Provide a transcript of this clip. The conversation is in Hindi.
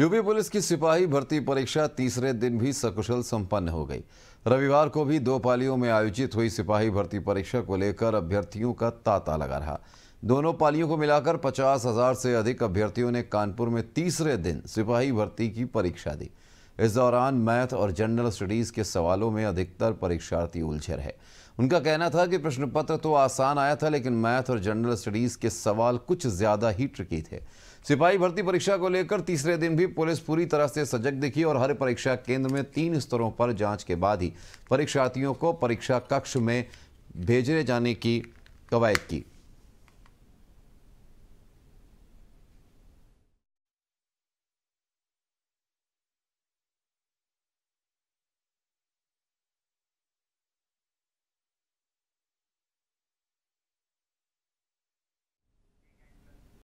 यूपी पुलिस की सिपाही भर्ती परीक्षा तीसरे दिन भी सकुशल संपन्न हो गई रविवार को भी दो पालियों में आयोजित हुई सिपाही भर्ती परीक्षा को लेकर अभ्यर्थियों का तांता लगा रहा दोनों पालियों को मिलाकर पचास हजार से अधिक अभ्यर्थियों ने कानपुर में तीसरे दिन सिपाही भर्ती की परीक्षा दी इस दौरान मैथ और जनरल स्टडीज़ के सवालों में अधिकतर परीक्षार्थी उलझे रहे उनका कहना था कि प्रश्न पत्र तो आसान आया था लेकिन मैथ और जनरल स्टडीज़ के सवाल कुछ ज़्यादा ही ट्रिकी थे सिपाही भर्ती परीक्षा को लेकर तीसरे दिन भी पुलिस पूरी तरह से सजग दिखी और हर परीक्षा केंद्र में तीन स्तरों पर जांच के बाद ही परीक्षार्थियों को परीक्षा कक्ष में भेजे जाने की कवायद की